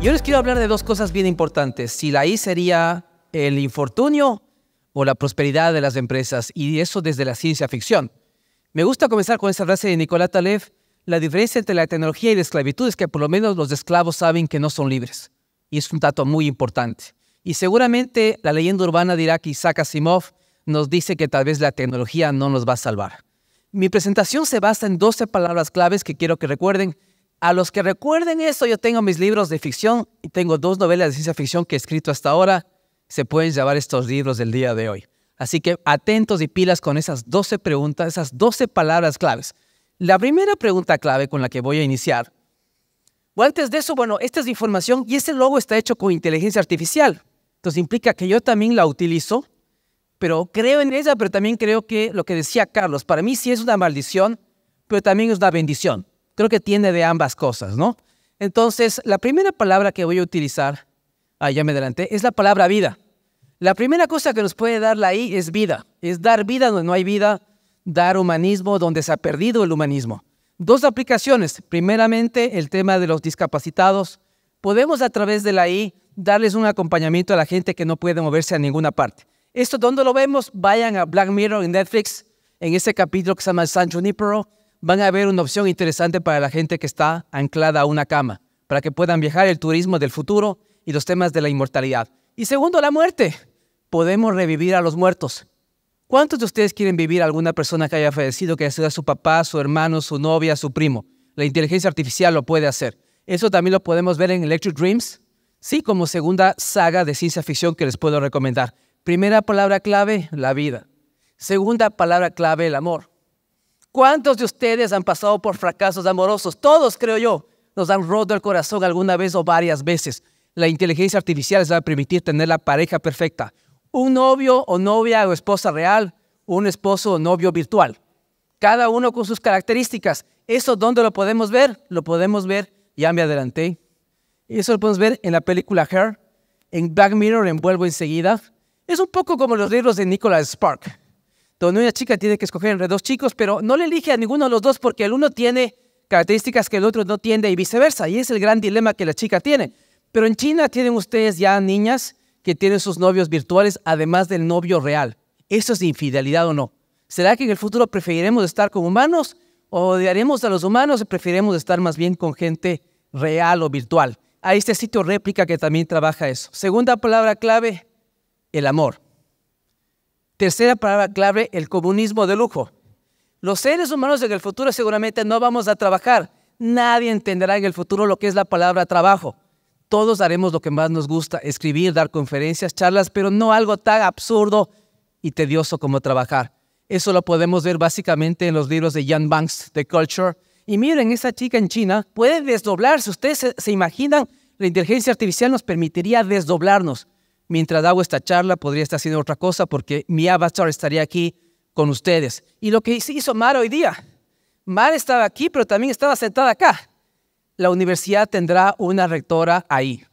Yo les quiero hablar de dos cosas bien importantes. Si la I sería el infortunio o la prosperidad de las empresas, y eso desde la ciencia ficción. Me gusta comenzar con esa frase de Nicolás Talev, la diferencia entre la tecnología y la esclavitud es que por lo menos los esclavos saben que no son libres, y es un dato muy importante. Y seguramente la leyenda urbana de Irak, Isaac Asimov, nos dice que tal vez la tecnología no nos va a salvar. Mi presentación se basa en 12 palabras claves que quiero que recuerden a los que recuerden eso, yo tengo mis libros de ficción y tengo dos novelas de ciencia ficción que he escrito hasta ahora. Se pueden llevar estos libros del día de hoy. Así que atentos y pilas con esas 12 preguntas, esas 12 palabras claves. La primera pregunta clave con la que voy a iniciar. antes de eso, bueno, esta es información y este logo está hecho con inteligencia artificial. Entonces implica que yo también la utilizo, pero creo en ella, pero también creo que lo que decía Carlos, para mí sí es una maldición, pero también es una bendición creo que tiene de ambas cosas, ¿no? Entonces, la primera palabra que voy a utilizar, ah, ya me adelanté, es la palabra vida. La primera cosa que nos puede dar la I es vida, es dar vida donde no hay vida, dar humanismo donde se ha perdido el humanismo. Dos aplicaciones. Primeramente, el tema de los discapacitados. Podemos a través de la I darles un acompañamiento a la gente que no puede moverse a ninguna parte. Esto, ¿dónde lo vemos? Vayan a Black Mirror en Netflix, en ese capítulo que se llama San Junipero, van a haber una opción interesante para la gente que está anclada a una cama, para que puedan viajar el turismo del futuro y los temas de la inmortalidad. Y segundo, la muerte. Podemos revivir a los muertos. ¿Cuántos de ustedes quieren vivir a alguna persona que haya fallecido, que sea sido su papá, su hermano, su novia, su primo? La inteligencia artificial lo puede hacer. Eso también lo podemos ver en Electric Dreams, sí, como segunda saga de ciencia ficción que les puedo recomendar. Primera palabra clave, la vida. Segunda palabra clave, el amor. ¿Cuántos de ustedes han pasado por fracasos amorosos? Todos, creo yo, nos han roto el corazón alguna vez o varias veces. La inteligencia artificial les va a permitir tener la pareja perfecta. Un novio o novia o esposa real, un esposo o novio virtual. Cada uno con sus características. ¿Eso dónde lo podemos ver? Lo podemos ver, ya me adelanté. Eso lo podemos ver en la película Her, en Black Mirror, en Vuelvo enseguida. Es un poco como los libros de Nicholas Spark donde una chica tiene que escoger entre dos chicos, pero no le elige a ninguno de los dos porque el uno tiene características que el otro no tiene y viceversa. Y es el gran dilema que la chica tiene. Pero en China tienen ustedes ya niñas que tienen sus novios virtuales además del novio real. ¿Eso es infidelidad o no? ¿Será que en el futuro preferiremos estar con humanos o odiaremos a los humanos y preferiremos estar más bien con gente real o virtual? Hay este sitio réplica que también trabaja eso. Segunda palabra clave, el amor. Tercera palabra clave, el comunismo de lujo. Los seres humanos en el futuro seguramente no vamos a trabajar. Nadie entenderá en el futuro lo que es la palabra trabajo. Todos haremos lo que más nos gusta, escribir, dar conferencias, charlas, pero no algo tan absurdo y tedioso como trabajar. Eso lo podemos ver básicamente en los libros de Jan Banks, The Culture. Y miren, esa chica en China puede desdoblarse. Ustedes se imaginan, la inteligencia artificial nos permitiría desdoblarnos mientras hago esta charla podría estar haciendo otra cosa porque mi avatar estaría aquí con ustedes. Y lo que hizo Mar hoy día, Mar estaba aquí, pero también estaba sentada acá. La universidad tendrá una rectora ahí,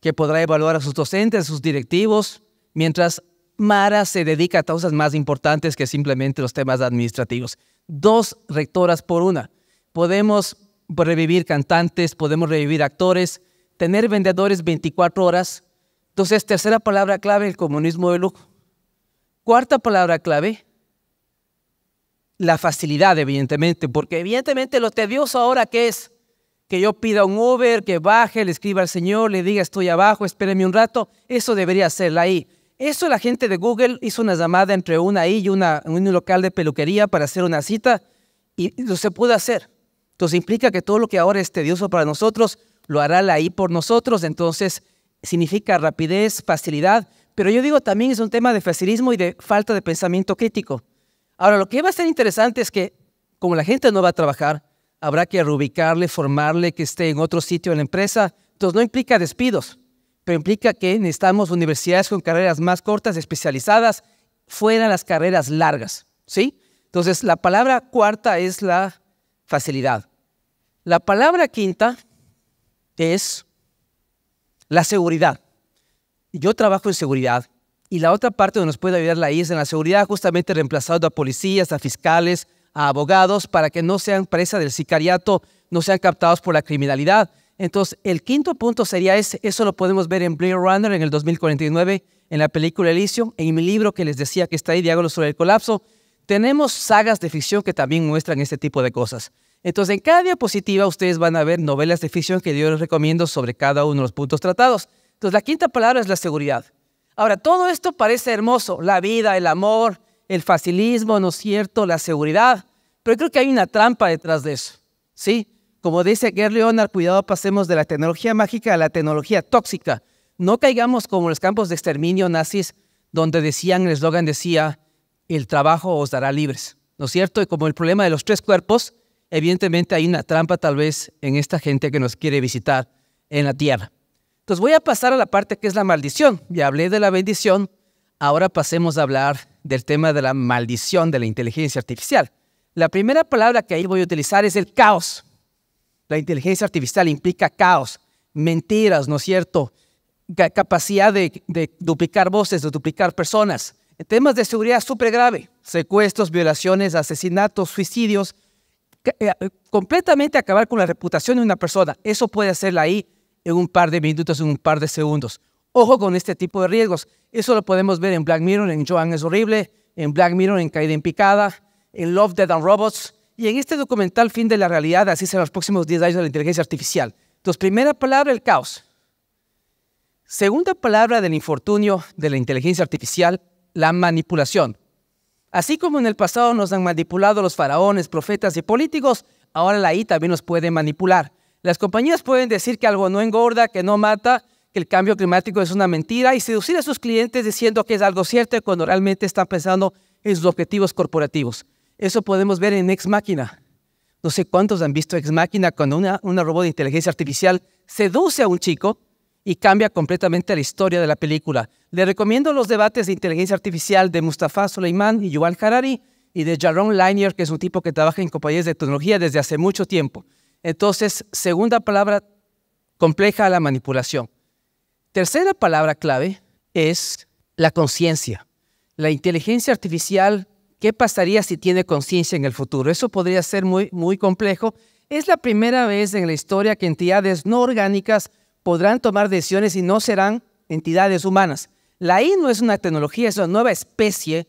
que podrá evaluar a sus docentes, a sus directivos, mientras Mara se dedica a causas más importantes que simplemente los temas administrativos. Dos rectoras por una. Podemos revivir cantantes, podemos revivir actores, tener vendedores 24 horas, entonces, tercera palabra clave, el comunismo de lujo. Cuarta palabra clave, la facilidad, evidentemente, porque evidentemente lo tedioso ahora que es que yo pida un Uber, que baje, le escriba al Señor, le diga estoy abajo, espéreme un rato, eso debería ser la I. Eso la gente de Google hizo una llamada entre una I y una, un local de peluquería para hacer una cita y lo se pudo hacer. Entonces implica que todo lo que ahora es tedioso para nosotros, lo hará la I por nosotros. Entonces significa rapidez, facilidad, pero yo digo también es un tema de facilismo y de falta de pensamiento crítico. Ahora, lo que va a ser interesante es que, como la gente no va a trabajar, habrá que reubicarle, formarle, que esté en otro sitio en la empresa. Entonces, no implica despidos, pero implica que necesitamos universidades con carreras más cortas, especializadas, fuera las carreras largas, ¿sí? Entonces, la palabra cuarta es la facilidad. La palabra quinta es la seguridad. Yo trabajo en seguridad y la otra parte donde nos puede ayudar la IS en la seguridad, justamente reemplazando a policías, a fiscales, a abogados, para que no sean presa del sicariato, no sean captados por la criminalidad. Entonces, el quinto punto sería ese, eso lo podemos ver en Blade Runner en el 2049, en la película Elysium, en mi libro que les decía que está ahí, Diálogo sobre el colapso. Tenemos sagas de ficción que también muestran este tipo de cosas. Entonces, en cada diapositiva ustedes van a ver novelas de ficción que yo les recomiendo sobre cada uno de los puntos tratados. Entonces, la quinta palabra es la seguridad. Ahora, todo esto parece hermoso, la vida, el amor, el facilismo, ¿no es cierto?, la seguridad, pero yo creo que hay una trampa detrás de eso, ¿sí? Como dice Guerrero Leonard, cuidado, pasemos de la tecnología mágica a la tecnología tóxica. No caigamos como los campos de exterminio nazis, donde decían, el eslogan decía, el trabajo os dará libres, ¿no es cierto? Y como el problema de los tres cuerpos, evidentemente hay una trampa tal vez en esta gente que nos quiere visitar en la tierra. Entonces voy a pasar a la parte que es la maldición. Ya hablé de la bendición, ahora pasemos a hablar del tema de la maldición de la inteligencia artificial. La primera palabra que ahí voy a utilizar es el caos. La inteligencia artificial implica caos, mentiras, ¿no es cierto? capacidad de, duplicar voces, de duplicar personas. temas de seguridad súper grave, secuestros, violaciones, asesinatos, suicidios, eh, eh, completamente acabar con la reputación de una persona. Eso puede hacerla ahí en un par de minutos, en un par de segundos. Ojo con este tipo de riesgos. Eso lo podemos ver en Black Mirror, en Joan es horrible, en Black Mirror, en Caída en Picada, en Love, Dead and Robots y en este documental Fin de la Realidad, así serán los próximos 10 años de la inteligencia artificial. Entonces, primera palabra, el caos. Segunda palabra del infortunio de la inteligencia artificial, la manipulación. Así como en el pasado nos han manipulado los faraones, profetas y políticos, ahora la I también nos puede manipular. Las compañías pueden decir que algo no engorda, que no mata, que el cambio climático es una mentira y seducir a sus clientes diciendo que es algo cierto cuando realmente están pensando en sus objetivos corporativos. Eso podemos ver en Ex Máquina. No sé cuántos han visto Ex Máquina cuando una, una robot de inteligencia artificial seduce a un chico y cambia completamente la historia de la película. Le recomiendo los debates de inteligencia artificial de Mustafa Suleiman y Yuval Harari y de Jaron Lanier, que es un tipo que trabaja en compañías de tecnología desde hace mucho tiempo. Entonces, segunda palabra compleja la manipulación. Tercera palabra clave es la conciencia. La inteligencia artificial, ¿qué pasaría si tiene conciencia en el futuro? Eso podría ser muy, muy complejo. Es la primera vez en la historia que entidades no orgánicas podrán tomar decisiones y no serán entidades humanas. La I no es una tecnología, es una nueva especie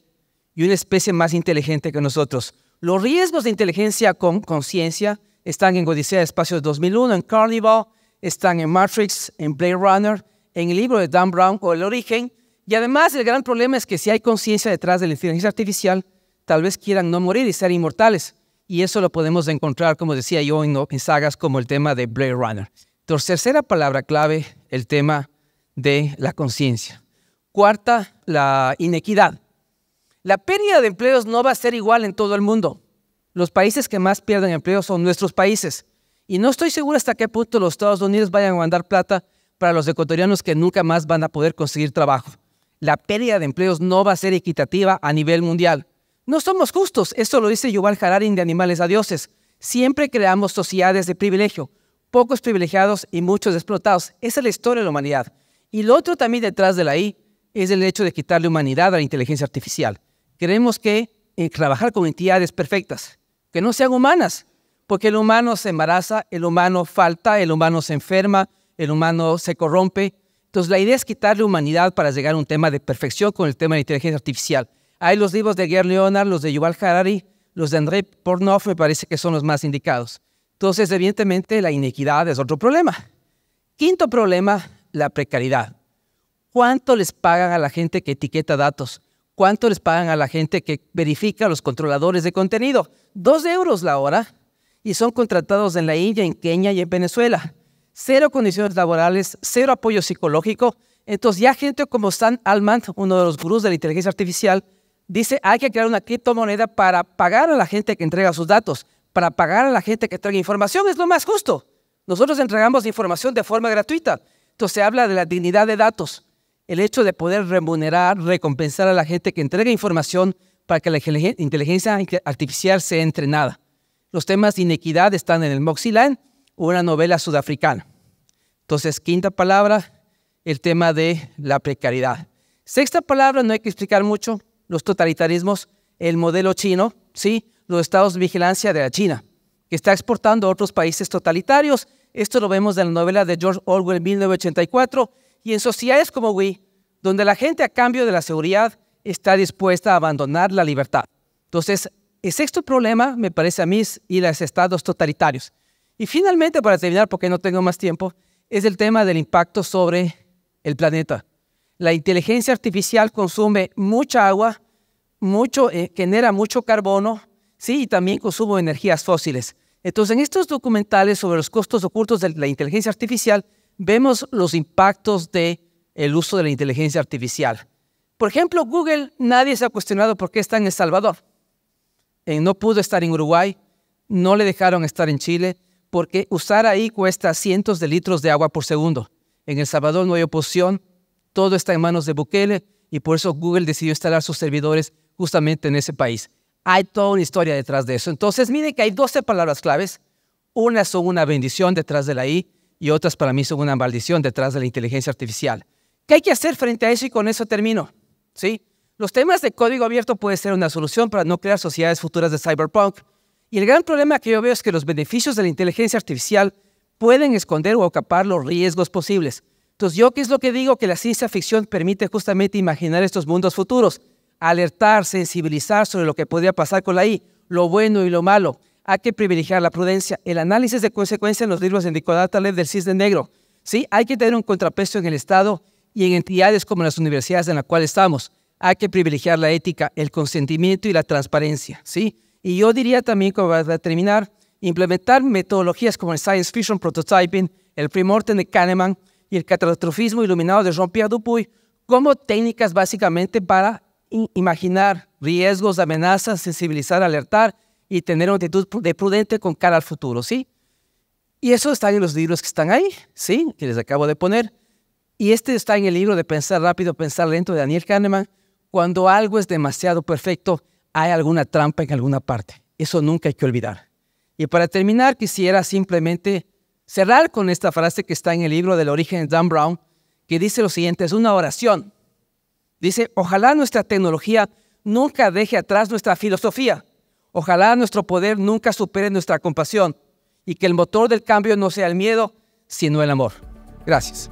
y una especie más inteligente que nosotros. Los riesgos de inteligencia con conciencia están en Odisea de Espacios 2001, en Carnival, están en Matrix, en Blade Runner, en el libro de Dan Brown o El Origen. Y además el gran problema es que si hay conciencia detrás de la inteligencia artificial, tal vez quieran no morir y ser inmortales. Y eso lo podemos encontrar, como decía yo, en sagas como el tema de Blade Runner. Tercera palabra clave, el tema de la conciencia. Cuarta, la inequidad. La pérdida de empleos no va a ser igual en todo el mundo. Los países que más pierden empleos son nuestros países. Y no estoy seguro hasta qué punto los Estados Unidos vayan a mandar plata para los ecuatorianos que nunca más van a poder conseguir trabajo. La pérdida de empleos no va a ser equitativa a nivel mundial. No somos justos, eso lo dice Yuval Harari de Animales a Dioses. Siempre creamos sociedades de privilegio pocos privilegiados y muchos explotados. Esa es la historia de la humanidad. Y lo otro también detrás de la I es el hecho de quitarle humanidad a la inteligencia artificial. Queremos que eh, trabajar con entidades perfectas, que no sean humanas, porque el humano se embaraza, el humano falta, el humano se enferma, el humano se corrompe. Entonces la idea es quitarle humanidad para llegar a un tema de perfección con el tema de la inteligencia artificial. Hay los libros de Gerd Leonard, los de Yuval Harari, los de André Pornoff me parece que son los más indicados. Entonces, evidentemente, la inequidad es otro problema. Quinto problema, la precariedad. ¿Cuánto les pagan a la gente que etiqueta datos? ¿Cuánto les pagan a la gente que verifica los controladores de contenido? Dos euros la hora y son contratados en la India, en Kenia y en Venezuela. Cero condiciones laborales, cero apoyo psicológico. Entonces ya gente como Stan Alman, uno de los gurús de la inteligencia artificial, dice hay que crear una criptomoneda para pagar a la gente que entrega sus datos para pagar a la gente que traiga información, es lo más justo. Nosotros entregamos información de forma gratuita. Entonces se habla de la dignidad de datos, el hecho de poder remunerar, recompensar a la gente que entrega información para que la inteligencia artificial sea entrenada. Los temas de inequidad están en el Moxilan, una novela sudafricana. Entonces, quinta palabra, el tema de la precariedad. Sexta palabra, no hay que explicar mucho, los totalitarismos, el modelo chino, ¿sí? los estados de vigilancia de la China, que está exportando a otros países totalitarios. Esto lo vemos en la novela de George Orwell 1984 y en sociedades como Wii, donde la gente a cambio de la seguridad está dispuesta a abandonar la libertad. Entonces, el sexto problema, me parece a mí, y los estados totalitarios. Y finalmente, para terminar, porque no tengo más tiempo, es el tema del impacto sobre el planeta. La inteligencia artificial consume mucha agua, mucho, eh, genera mucho carbono, Sí, y también consumo energías fósiles. Entonces, en estos documentales sobre los costos ocultos de la inteligencia artificial, vemos los impactos del el uso de la inteligencia artificial. Por ejemplo, Google, nadie se ha cuestionado por qué está en El Salvador. Eh, no pudo estar en Uruguay, no le dejaron estar en Chile, porque usar ahí cuesta cientos de litros de agua por segundo. En El Salvador no hay oposición, todo está en manos de Bukele y por eso Google decidió instalar sus servidores justamente en ese país. Hay toda una historia detrás de eso. Entonces, miren que hay 12 palabras claves. Unas son una bendición detrás de la I y otras para mí son una maldición detrás de la inteligencia artificial. ¿Qué hay que hacer frente a eso? Y con eso termino. ¿sí? Los temas de código abierto pueden ser una solución para no crear sociedades futuras de cyberpunk. Y el gran problema que yo veo es que los beneficios de la inteligencia artificial pueden esconder o acapar los riesgos posibles. Entonces, ¿yo qué es lo que digo? Que la ciencia ficción permite justamente imaginar estos mundos futuros alertar, sensibilizar sobre lo que podría pasar con la I, lo bueno y lo malo. Hay que privilegiar la prudencia, el análisis de consecuencias en los libros de Nicolás Taleb del Cisne Negro. Sí, hay que tener un contrapeso en el Estado y en entidades como las universidades en las cuales estamos. Hay que privilegiar la ética, el consentimiento y la transparencia. ¿sí? Y yo diría también, como para terminar, implementar metodologías como el Science Fiction Prototyping, el Primorten de Kahneman y el Catastrofismo Iluminado de Jean-Pierre Dupuy como técnicas básicamente para imaginar riesgos, amenazas, sensibilizar, alertar y tener una actitud de prudente con cara al futuro, ¿sí? Y eso está en los libros que están ahí, ¿sí? Que les acabo de poner. Y este está en el libro de Pensar rápido, pensar lento de Daniel Kahneman. Cuando algo es demasiado perfecto, hay alguna trampa en alguna parte. Eso nunca hay que olvidar. Y para terminar, quisiera simplemente cerrar con esta frase que está en el libro del origen de Dan Brown, que dice lo siguiente, es una oración Dice, ojalá nuestra tecnología nunca deje atrás nuestra filosofía. Ojalá nuestro poder nunca supere nuestra compasión y que el motor del cambio no sea el miedo, sino el amor. Gracias.